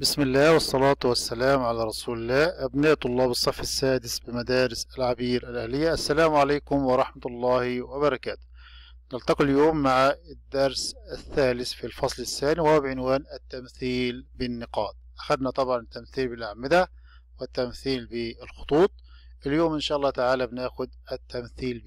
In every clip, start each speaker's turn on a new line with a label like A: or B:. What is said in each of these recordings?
A: بسم الله والصلاة والسلام على رسول الله أبناء طلاب الصف السادس بمدارس العبير الأهلية السلام عليكم ورحمة الله وبركاته نلتقي اليوم مع الدرس الثالث في الفصل الثاني وهو بعنوان التمثيل بالنقاط أخذنا طبعا التمثيل بالأعمدة والتمثيل بالخطوط اليوم إن شاء الله تعالى بناخد التمثيل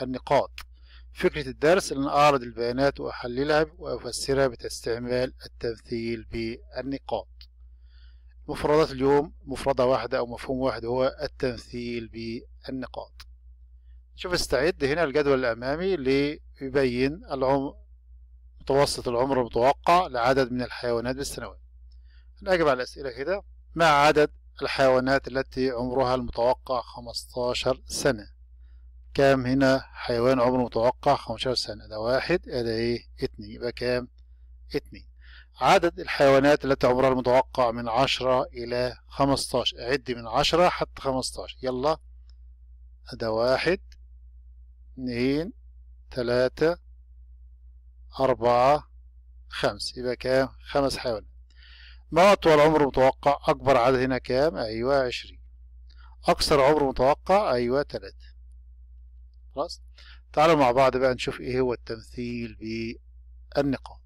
A: بالنقاط فكرة الدرس أن أعرض البيانات وأحللها وأفسرها باستعمال التمثيل بالنقاط مفردات اليوم مفردة واحدة أو مفهوم واحد هو التمثيل بالنقاط شوف استعد هنا الجدول الأمامي ليبين العمر متوسط العمر المتوقع لعدد من الحيوانات بالسنوات نجب على الأسئلة كده ما عدد الحيوانات التي عمرها المتوقع 15 سنة كام هنا حيوان عمره متوقع 15 سنة ده واحد ده ايه اتنين يبقى كام اتنين عدد الحيوانات التي عمرها المتوقع من 10 إلى 15 أعد من 10 حتى 15 يلا أدا واحد اتنين تلاتة أربعة خمس يبقى كام خمس حيوانات ما أطول عمر متوقع أكبر عدد هنا كام أيوة عشرين أكثر عمر متوقع أيوة تلاتة خلاص تعالوا مع بعض بقى نشوف إيه هو التمثيل بالنقاط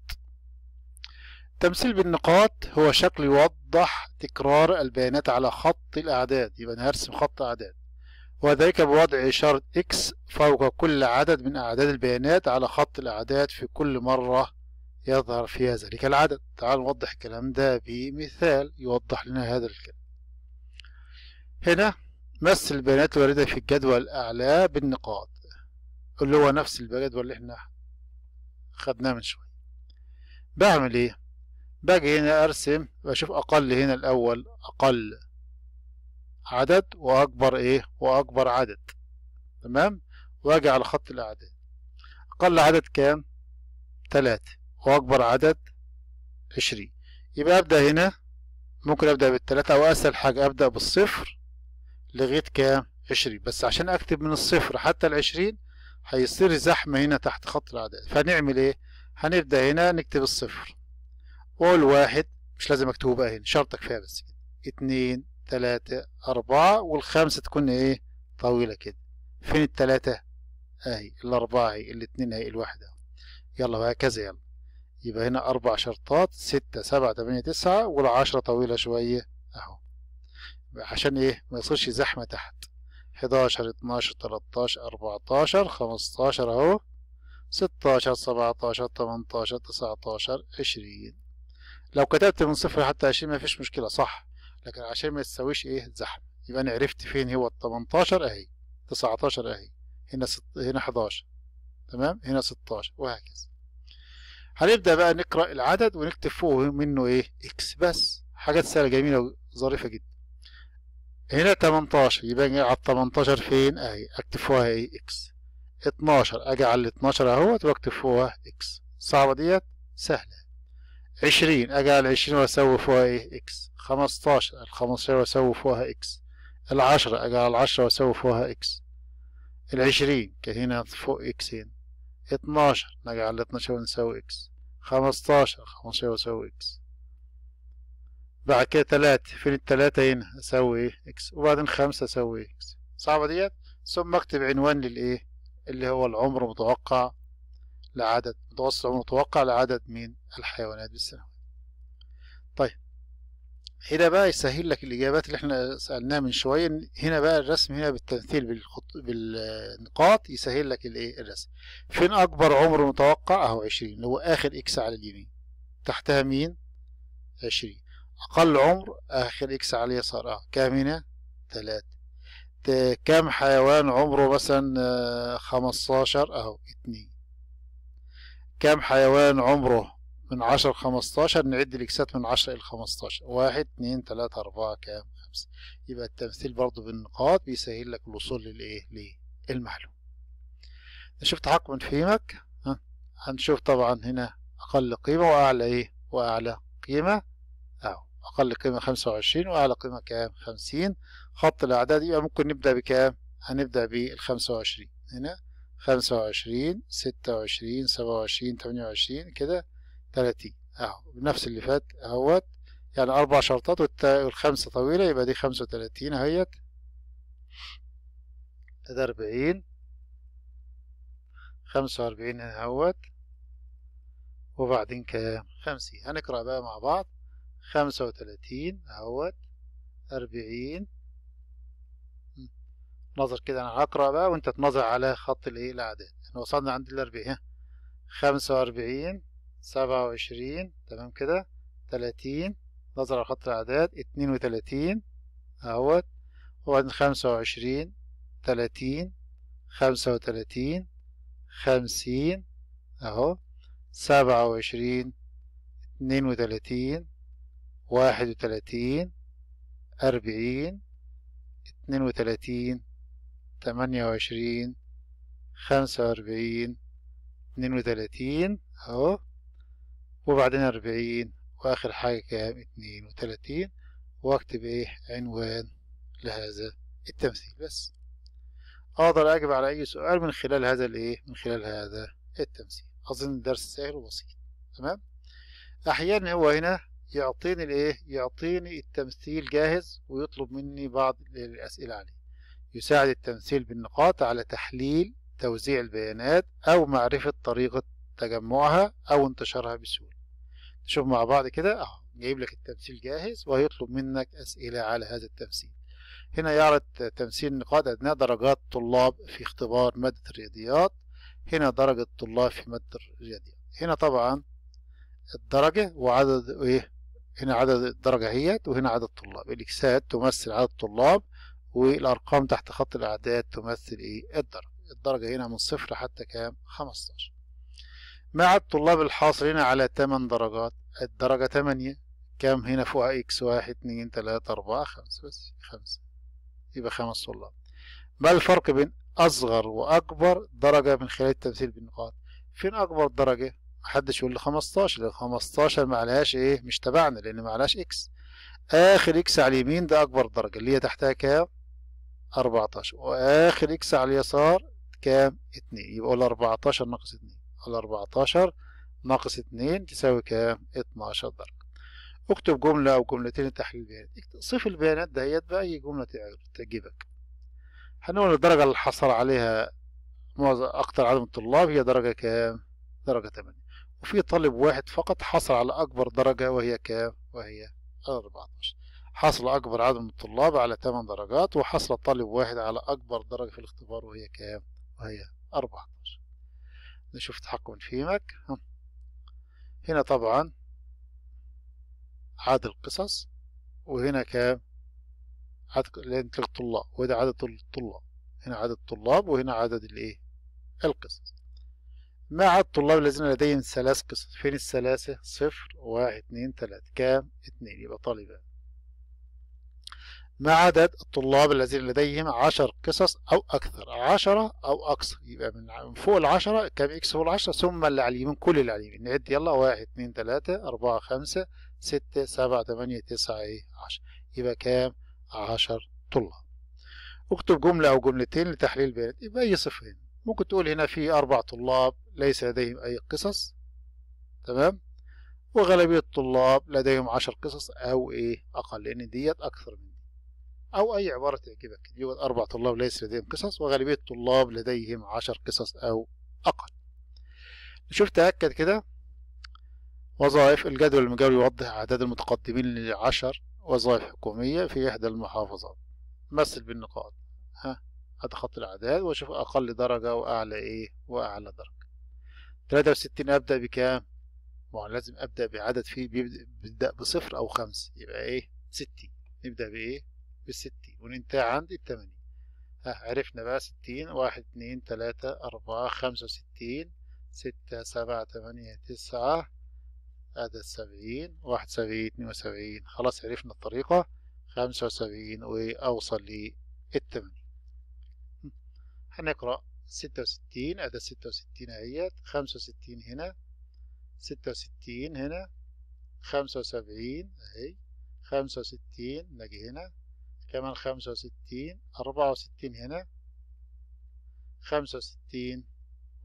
A: التمثيل بالنقاط هو شكل يوضح تكرار البيانات على خط الأعداد يبقى أنا هرسم خط أعداد وذلك بوضع إشارة X فوق كل عدد من أعداد البيانات على خط الأعداد في كل مرة يظهر فيها ذلك العدد تعال نوضح الكلام ده بمثال يوضح لنا هذا الكلام هنا مثل البيانات الواردة في الجدول الأعلى بالنقاط اللي هو نفس الجدول اللي احنا خدناه من شوية بعمل ايه باجي هنا ارسم بشوف اقل هنا الاول اقل عدد واكبر ايه واكبر عدد تمام واجي على خط الاعداد اقل عدد كام تلاتة واكبر عدد عشرين يبقى ابدا هنا ممكن ابدا بالتلاتة او اسهل حاجة ابدا بالصفر لغاية كام عشرين بس عشان اكتب من الصفر حتى العشرين هيصير زحمة هنا تحت خط الاعداد فنعمل ايه هنبدا هنا نكتب الصفر قول واحد مش لازم اكتبه بقى هنا شرطك فيها بس كده اتنين تلاتة أربعة والخمسة تكون إيه طويلة كده فين التلاتة أهي الأربعة أهي الاتنين أهي الواحدة يلا وهكذا يلا يبقى هنا أربع شرطات ستة سبعة تمانية تسعة والعشرة طويلة شوية أهو عشان إيه ما يصيرش زحمة تحت حداشر اتناشر تلاتاشر أربعتاشر خمستاشر أهو ستاشر سبعتاشر تمنتاشر تسعتاشر عشرين لو كتبت من صفر حتى عشرين مفيش مشكلة صح لكن عشان ما تساويش ايه زحمة يبقى انا عرفت فين هو ال 18 اهي 19 اهي هنا ست... هنا 11 تمام هنا 16 وهكذا هنبدأ بقى نقرأ العدد ونكتب فوق منه ايه اكس بس حاجات سهلة جميلة وظريفة جدا هنا 18 يبقى على ال 18 فين اهي اكتب فوقها ايه اكس 12 اجي على ال 12 اهوت واكتب فوقها اكس صعبة ديت سهلة عشرين أقل عشرين وأسوي فوقها إكس خمستاشر الخمستاشر وأسوي فوقها إكس العشرة أقل العشرة وأسوي فوقها إكس العشرين كهنا فوق إكس هنا اتناشر على اتناشر ونساوي إكس خمستاشر خمستاشر وأسوي إكس بعد كده تلاتة فين التلاتة هنا أسوي إيه إكس وبعدين خمسة أسوي إكس صعبة ديت ثم أكتب عنوان للإيه اللي هو العمر متوقع لعدد متوسط العمر المتوقع لعدد من الحيوانات بالسنوات طيب هنا بقى يسهل لك الإجابات اللي احنا سألناها من شوية هنا بقى الرسم هنا بالتمثيل بالخط... بالنقاط يسهل لك الايه الرسم فين أكبر عمر متوقع أهو 20 اللي هو آخر إكس على اليمين تحتها مين 20 أقل عمر آخر إكس على اليسار أهو كام هنا 3 كام حيوان عمره مثلا 15 آه، أهو 2 كم حيوان عمره من عشرة لخمستاشر نعد الإكسات من عشرة إلى خمستاشر واحد اتنين تلاتة أربعة كام خمسة يبقى التمثيل برضو بالنقاط بيسهل لك الوصول للإيه للمعلومة نشوف تحكم فيمك ها هنشوف طبعا هنا أقل قيمة وأعلى إيه وأعلى قيمة أهو أقل قيمة خمسة وعشرين وأعلى قيمة كام خمسين خط الأعداد يبقى ممكن نبدأ بكام هنبدأ بالخمسة وعشرين هنا خمسة وعشرين ستة وعشرين سبعة وعشرين تمانية وعشرين كده تلاتين اهو نفس اللي فات اهوت يعني أربع شرطات والخمسة طويلة يبقى دي خمسة وتلاتين اهيت ده أربعين خمسة وأربعين اهوت وبعدين كام خمسين هنقرأ بقى مع بعض خمسة وتلاتين اهوت أربعين نظر كده انا هقرا بقى وانت تنظر على خط الايه الاعداد احنا وصلنا عند الاربعين ها خمسة واربعين سبعة وعشرين تمام كده تلاتين نظر على خط الاعداد اتنين وتلاتين اهوت وبعدين خمسة وعشرين تلاتين خمسة وتلاتين خمسين اهو سبعة وعشرين اتنين وتلاتين واحد وتلاتين أربعين اتنين وتلاتين تمانية وعشرين خمسة وأربعين اتنين وتلاتين أهو وبعدين أربعين وآخر حاجة كام اتنين وتلاتين وأكتب إيه عنوان لهذا التمثيل بس أقدر أجب على أي سؤال من خلال هذا الإيه من خلال هذا التمثيل أظن الدرس سهل وبسيط تمام أحيانا هو هنا يعطيني الإيه يعطيني التمثيل جاهز ويطلب مني بعض الأسئلة عليه يساعد التمثيل بالنقاط على تحليل توزيع البيانات أو معرفة طريقة تجمعها أو انتشارها بسهولة نشوف مع بعض كده أهو جايب لك التمثيل جاهز وهيطلب منك أسئلة على هذا التمثيل هنا يعرض تمثيل نقاط أدنى درجات طلاب في اختبار مادة الرياضيات هنا درجة طلاب في مادة الرياضيات هنا طبعا الدرجة وعدد إيه هنا عدد الدرجة هيت وهنا عدد الطلاب الإكسات تمثل عدد الطلاب والأرقام تحت خط الأعداد تمثل إيه الدرجة الدرجة هنا من صفر حتى كام خمستاشر مع الطلاب الحاصلين على تمن درجات الدرجة تمانية كام هنا فوقها إكس واحد اتنين تلاتة اربعة خمسة بس خمسة يبقى خمس طلاب ما الفرق بين أصغر وأكبر درجة من خلال التمثيل بالنقاط فين أكبر درجة محدش يقول لي 15 لأن 15 معلهاش إيه مش تبعنا لأن معلهاش إكس آخر إكس على اليمين ده أكبر درجة اللي هي تحتها كام 14 واخر اكس على اليسار كام 2 يبقى ال 14 ناقص 2 ال 14 ناقص 2 تساوي كام 12 درجه اكتب جمله او جملتين تحليل بيانات صف البيانات دهيت باي جمله تعجبك هنقول الدرجه اللي حصل عليها معظم اكتر عدد من الطلاب هي درجه كام درجه 8 وفي طالب واحد فقط حصل على اكبر درجه وهي كام وهي 14 حصل أكبر عدد من الطلاب على 8 درجات وحصل طالب واحد على أكبر درجة في الاختبار وهي كام؟ وهي 14 نشوف تحكم فيمك هنا طبعا عدد القصص وهنا كام؟ عدد الطلاب وده عدد الطلاب هنا عدد الطلاب وهنا عدد الايه؟ القصص ما عدد الطلاب الذين لديهم ثلاث قصص فين الثلاثة؟ صفر واحد اتنين تلاتة كام؟ اتنين يبقى طالبان ما عدد الطلاب الذين لديهم عشر قصص أو أكثر عشرة أو أكثر يبقى من فوق العشرة كم إكس فوق العشرة ثم العليم من كل اللي عليهم نعد يلا واحد اثنين ثلاثة أربعة خمسة ستة سبعة ثمانية تسعة إيه عشر يبقى كام عشر طلاب اكتب جملة أو جملتين لتحليل بيانات يبقى أي صفرين ممكن تقول هنا في أربع طلاب ليس لديهم أي قصص تمام وغالبية الطلاب لديهم عشر قصص أو إيه أقل لأن ديت أكثر من أو أي عبارة تعجبك يوجد أربع طلاب ليس لديهم قصص وغالبية الطلاب لديهم عشر قصص أو أقل نشوف تأكد كده وظائف الجدول المجاور يوضح أعداد المتقدمين لعشر وظائف حكومية في إحدى المحافظات مثل بالنقاط ها هذا خط الأعداد وأشوف أقل درجة وأعلى إيه وأعلى درجة 63 أبدأ بكام؟ ما هو لازم أبدأ بعدد فيه بيبدأ بصفر أو خمس يبقى إيه؟ 60 نبدأ بإيه؟ بالستين وننتهي عند التمانية ها عرفنا بقى ستين واحد اتنين تلاتة أربعة خمسة وستين ستة سبعة تمانية تسعة أدى السبعين واحد سبعين اتنين وسبعين خلاص عرفنا الطريقة خمسة وسبعين وأوصل للتمانين هنقرأ ستة وستين أدى ستة وستين أهيت خمسة وستين هنا ستة وستين هنا خمسة وسبعين أهي خمسة وستين نجي هنا كمان خمسة وستين أربعة وستين هنا خمسة وستين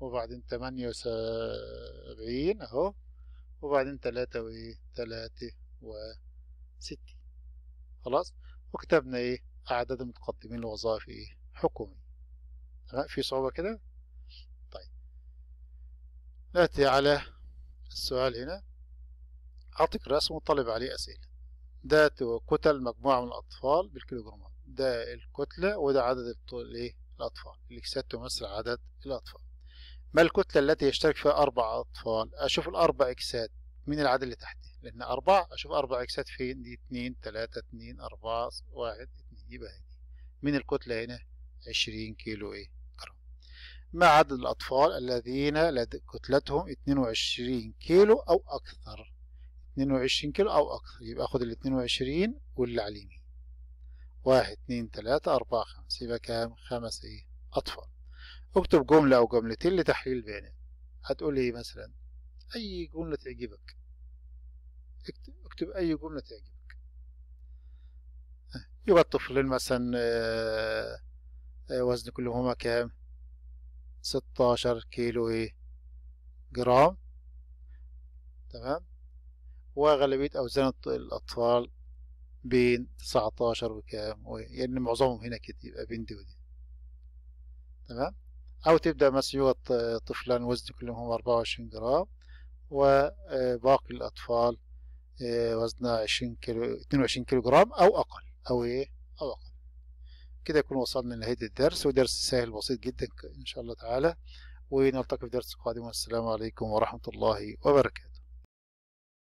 A: وبعدين تمانية وسبعين أهو وبعدين تلاتة وإيه تلاتة وستين خلاص وكتبنا إيه أعداد المتقدمين لوظائف إيه حكومية تمام في صعوبة كده طيب نأتي على السؤال هنا أعطيك رسم وطلب عليه أسئلة ده كتل مجموعة من الأطفال بالكيلوجرامات ده الكتلة وده عدد إيه، الأطفال الإكسات تمثل عدد الأطفال ما الكتلة التي يشترك فيها أربع أطفال أشوف الأربع إكسات من العدد اللي تحتي لأن أربع أشوف أربع إكسات فين دي اتنين تلاتة اتنين أربعة واحد اتنين يبقى هنا من الكتلة هنا عشرين كيلو إيه جرام ما عدد الأطفال الذين كتلتهم اتنين وعشرين كيلو أو أكثر 22 كيلو أو أكثر يبقى خد ال 22 واللي على اليمين واحد اتنين تلاتة أربعة خمسة يبقى كام؟ خمس إيه؟ أطفال اكتب جملة أو جملتين لتحليل البيانات هتقول إيه مثلا؟ أي جملة تعجبك اكتب أي جملة تعجبك يبقى الطفلين مثلا آه، آه، وزن كلهما كام؟ 16 كيلو إيه؟ جرام تمام وغالبية أوزان الأطفال بين 19 وكام يعني معظمهم هنا كده يبقى بين دي ودي تمام أو تبدأ يوجد طفلان وزن كلهم 24 جرام وباقي آه، الأطفال آه، وزنها 20 كيلو 22 كيلو جرام أو أقل أو إيه أو أقل كده يكون وصلنا لنهاية الدرس ودرس سهل بسيط جدا إن شاء الله تعالى ونلتقي في درس قادم والسلام عليكم ورحمة الله وبركاته